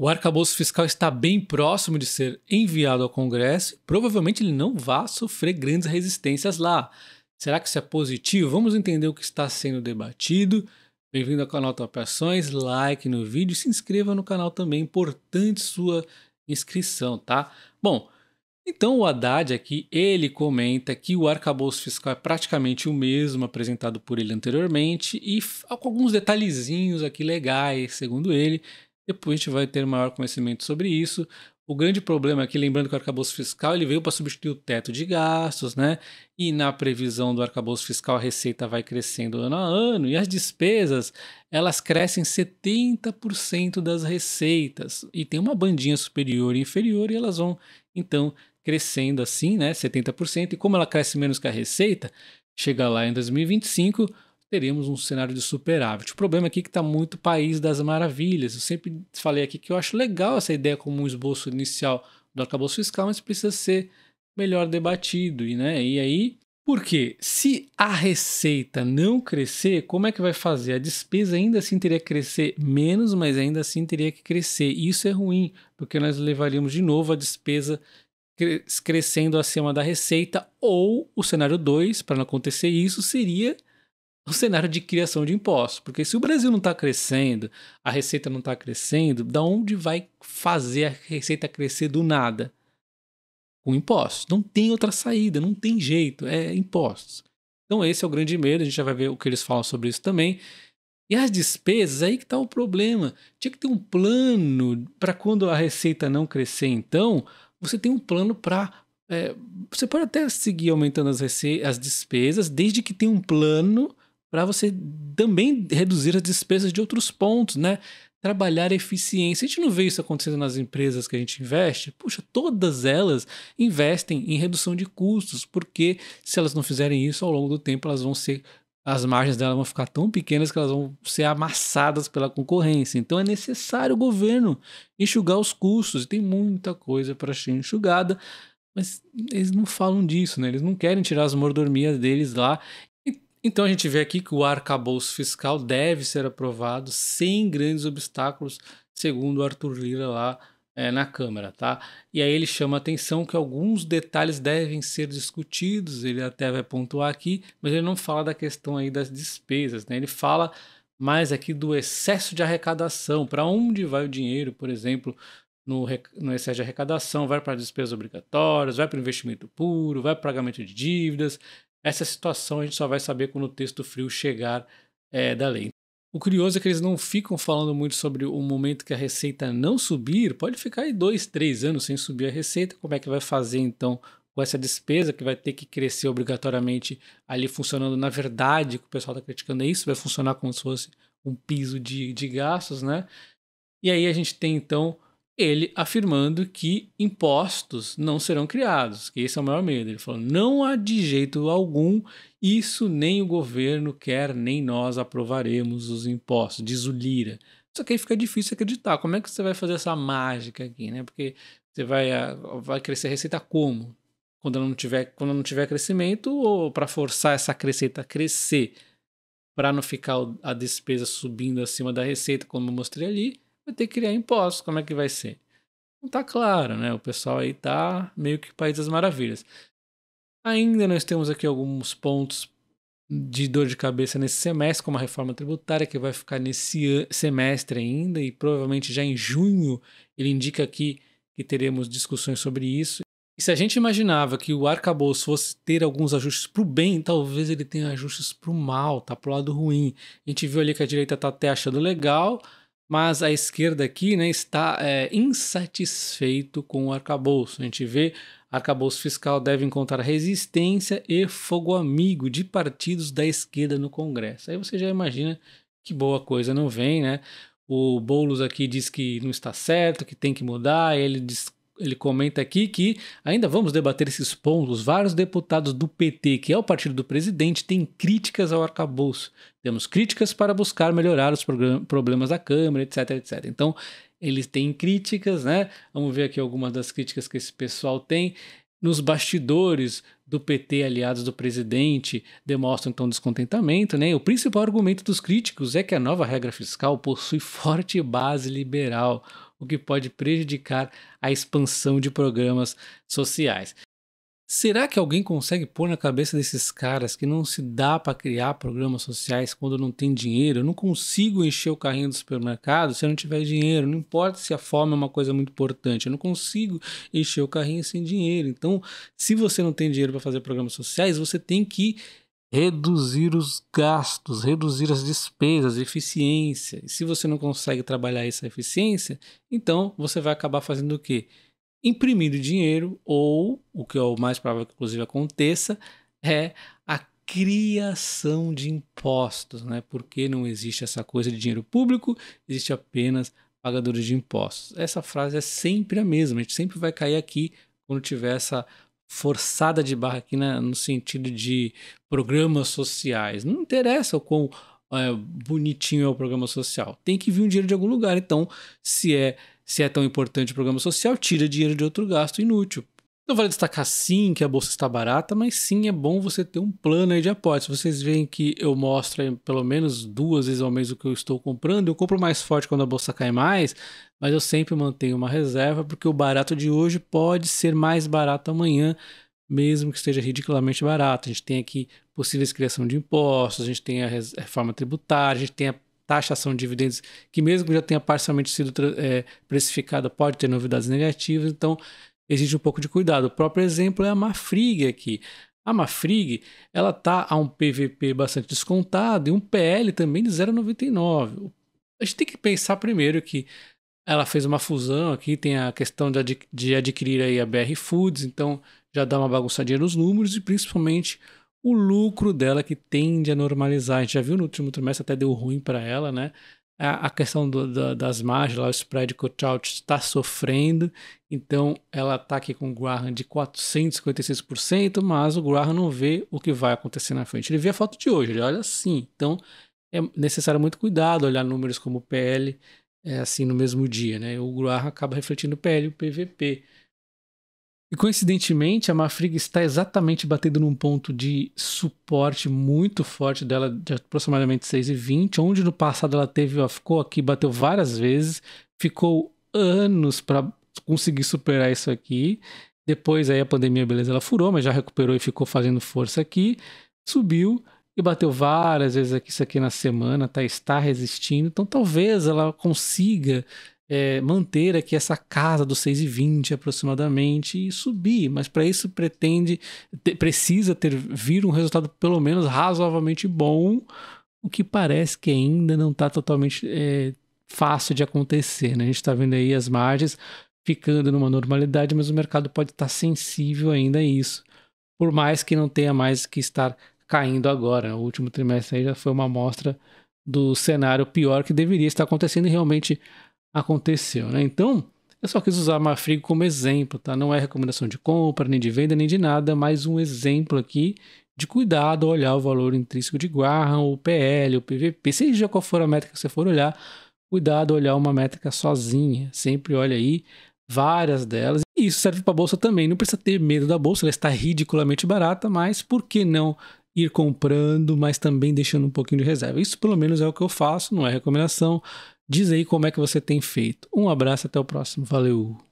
O arcabouço fiscal está bem próximo de ser enviado ao Congresso. Provavelmente ele não vai sofrer grandes resistências lá. Será que isso é positivo? Vamos entender o que está sendo debatido. Bem-vindo ao canal Top Ações, like no vídeo e se inscreva no canal também. Importante sua inscrição, tá? Bom, então o Haddad aqui, ele comenta que o arcabouço fiscal é praticamente o mesmo apresentado por ele anteriormente e com alguns detalhezinhos aqui legais, segundo ele, depois a gente vai ter maior conhecimento sobre isso. O grande problema aqui, lembrando que o arcabouço fiscal ele veio para substituir o teto de gastos, né? E na previsão do arcabouço fiscal, a receita vai crescendo ano a ano e as despesas elas crescem 70% das receitas. E tem uma bandinha superior e inferior e elas vão então crescendo assim, né? 70%. E como ela cresce menos que a receita, chega lá em 2025 teremos um cenário de superávit. O problema aqui é que está muito país das maravilhas. Eu sempre falei aqui que eu acho legal essa ideia como um esboço inicial do arcabouço fiscal, mas precisa ser melhor debatido. E, né? e aí, porque se a receita não crescer, como é que vai fazer? A despesa ainda assim teria que crescer menos, mas ainda assim teria que crescer. E isso é ruim, porque nós levaríamos de novo a despesa crescendo acima da receita, ou o cenário 2, para não acontecer isso, seria o cenário de criação de impostos. Porque se o Brasil não está crescendo, a receita não está crescendo, da onde vai fazer a receita crescer do nada? Com impostos. Não tem outra saída, não tem jeito, é impostos. Então esse é o grande medo, a gente já vai ver o que eles falam sobre isso também. E as despesas, aí que está o problema. Tinha que ter um plano para quando a receita não crescer, então, você tem um plano para é, eh, você pode até seguir aumentando as, as despesas, desde que tenha um plano para você também reduzir as despesas de outros pontos, né? Trabalhar eficiência. A gente não vê isso acontecendo nas empresas que a gente investe? Puxa, todas elas investem em redução de custos, porque se elas não fizerem isso ao longo do tempo, elas vão ser as margens delas vão ficar tão pequenas que elas vão ser amassadas pela concorrência. Então é necessário o governo enxugar os custos. Tem muita coisa para ser enxugada, mas eles não falam disso, né? Eles não querem tirar as mordomia deles lá então a gente vê aqui que o arcabouço fiscal deve ser aprovado sem grandes obstáculos, segundo Arthur Lira lá é, na Câmara, tá? E aí ele chama a atenção que alguns detalhes devem ser discutidos, ele até vai pontuar aqui, mas ele não fala da questão aí das despesas, né? Ele fala mais aqui do excesso de arrecadação, para onde vai o dinheiro, por exemplo, no, no excesso de arrecadação, vai para despesas obrigatórias, vai para investimento puro, vai para pagamento de dívidas, essa situação a gente só vai saber quando o texto frio chegar é, da lei. O curioso é que eles não ficam falando muito sobre o momento que a receita não subir, pode ficar aí dois, três anos sem subir a receita, como é que vai fazer então com essa despesa que vai ter que crescer obrigatoriamente ali funcionando na verdade, que o pessoal está criticando é isso, vai funcionar como se fosse um piso de, de gastos, né? E aí a gente tem então ele afirmando que impostos não serão criados, que esse é o maior medo. Ele falou: não há de jeito algum isso, nem o governo quer, nem nós aprovaremos os impostos, diz o Lira. Só que aí fica difícil acreditar. Como é que você vai fazer essa mágica aqui, né? Porque você vai, ah, vai crescer a receita como? Quando não tiver, quando não tiver crescimento ou para forçar essa receita a crescer, para não ficar a despesa subindo acima da receita, como eu mostrei ali vai ter que criar impostos. Como é que vai ser? Não está claro, né? O pessoal aí está meio que país das maravilhas. Ainda nós temos aqui alguns pontos de dor de cabeça nesse semestre, como a reforma tributária, que vai ficar nesse semestre ainda, e provavelmente já em junho ele indica aqui que teremos discussões sobre isso. E se a gente imaginava que o arcabouço fosse ter alguns ajustes para o bem, talvez ele tenha ajustes para o mal, tá para o lado ruim. A gente viu ali que a direita está até achando legal, mas a esquerda aqui né, está é, insatisfeito com o arcabouço. A gente vê arcabouço fiscal deve encontrar resistência e fogo amigo de partidos da esquerda no Congresso. Aí você já imagina que boa coisa não vem, né? O Boulos aqui diz que não está certo, que tem que mudar, ele diz ele comenta aqui que ainda vamos debater esses pontos. Vários deputados do PT, que é o partido do presidente, têm críticas ao arcabouço. Temos críticas para buscar melhorar os problemas da Câmara, etc, etc. Então, eles têm críticas, né? Vamos ver aqui algumas das críticas que esse pessoal tem. Nos bastidores do PT, aliados do presidente, demonstram então descontentamento, né? O principal argumento dos críticos é que a nova regra fiscal possui forte base liberal o que pode prejudicar a expansão de programas sociais. Será que alguém consegue pôr na cabeça desses caras que não se dá para criar programas sociais quando não tem dinheiro? Eu não consigo encher o carrinho do supermercado se eu não tiver dinheiro. Não importa se a fome é uma coisa muito importante. Eu não consigo encher o carrinho sem dinheiro. Então, se você não tem dinheiro para fazer programas sociais, você tem que reduzir os gastos, reduzir as despesas, eficiência. E se você não consegue trabalhar essa eficiência, então você vai acabar fazendo o quê? Imprimindo dinheiro ou, o que é o mais provável que inclusive aconteça, é a criação de impostos, né? Porque não existe essa coisa de dinheiro público, existe apenas pagadores de impostos. Essa frase é sempre a mesma, a gente sempre vai cair aqui quando tiver essa forçada de barra aqui né, no sentido de programas sociais. Não interessa o quão é, bonitinho é o programa social. Tem que vir um dinheiro de algum lugar. Então, se é, se é tão importante o programa social, tira dinheiro de outro gasto inútil. Não vale destacar sim que a bolsa está barata, mas sim é bom você ter um plano aí de aporte. Se vocês veem que eu mostro aí, pelo menos duas vezes ao mês o que eu estou comprando, eu compro mais forte quando a bolsa cai mais, mas eu sempre mantenho uma reserva porque o barato de hoje pode ser mais barato amanhã, mesmo que esteja ridiculamente barato. A gente tem aqui possíveis criação de impostos, a gente tem a reforma é, tributária, a gente tem a taxação de dividendos, que mesmo que já tenha parcialmente sido é, precificada, pode ter novidades negativas. Então, exige um pouco de cuidado. O próprio exemplo é a Mafrig aqui. A Mafrig, ela está a um PVP bastante descontado e um PL também de 0,99. A gente tem que pensar primeiro que ela fez uma fusão aqui, tem a questão de, de adquirir aí a BR Foods, então já dá uma bagunçadinha nos números e principalmente o lucro dela que tende a normalizar. A gente já viu no último trimestre até deu ruim para ela, né? É, a, questão do, das margens, lá, o spread que o Trout está sofrendo. Então, ela está aqui com o Graham de 456%, mas o Graham não vê o que vai acontecer na frente. Ele vê a foto de hoje, ele olha assim. Então, é necessário muito cuidado olhar números como o PL é, assim no mesmo dia. Né? O Graham acaba refletindo o PL e o PVP. E coincidentemente, a Mafriga está exatamente batendo num ponto de suporte muito forte dela, de aproximadamente 6,20, onde no passado ela teve, ela ficou aqui, bateu várias vezes, ficou anos para conseguir superar isso aqui. Depois aí a pandemia, beleza, ela furou, mas já recuperou e ficou fazendo força aqui, subiu e bateu várias vezes aqui, isso aqui na semana, tá, está resistindo, então talvez ela consiga é, manter aqui essa casa dos 6,20 aproximadamente e subir, mas para isso pretende, precisa ter vir um resultado pelo menos razoavelmente bom, o que parece que ainda não está totalmente é, fácil de acontecer. Né? A gente está vendo aí as margens ficando numa normalidade, mas o mercado pode estar tá sensível ainda a isso, por mais que não tenha mais que estar caindo agora. Né? O último trimestre aí já foi uma amostra do cenário pior que deveria estar acontecendo e realmente aconteceu, né? Então, eu só quis usar a Mafrig como exemplo, tá? Não é recomendação de compra, nem de venda, nem de nada, mas um exemplo aqui de cuidado olhar o valor intrínseco de Graham, o PL, o PVP, seja qual for a métrica que você for olhar, cuidado olhar uma métrica sozinha. Sempre olha aí várias delas. E isso serve para a bolsa também. Não precisa ter medo da bolsa, ela está ridiculamente barata, mas por que não ir comprando, mas também deixando um pouquinho de reserva? Isso pelo menos é o que eu faço, não é recomendação. Diz aí como é que você tem feito. Um abraço, até o próximo. Valeu!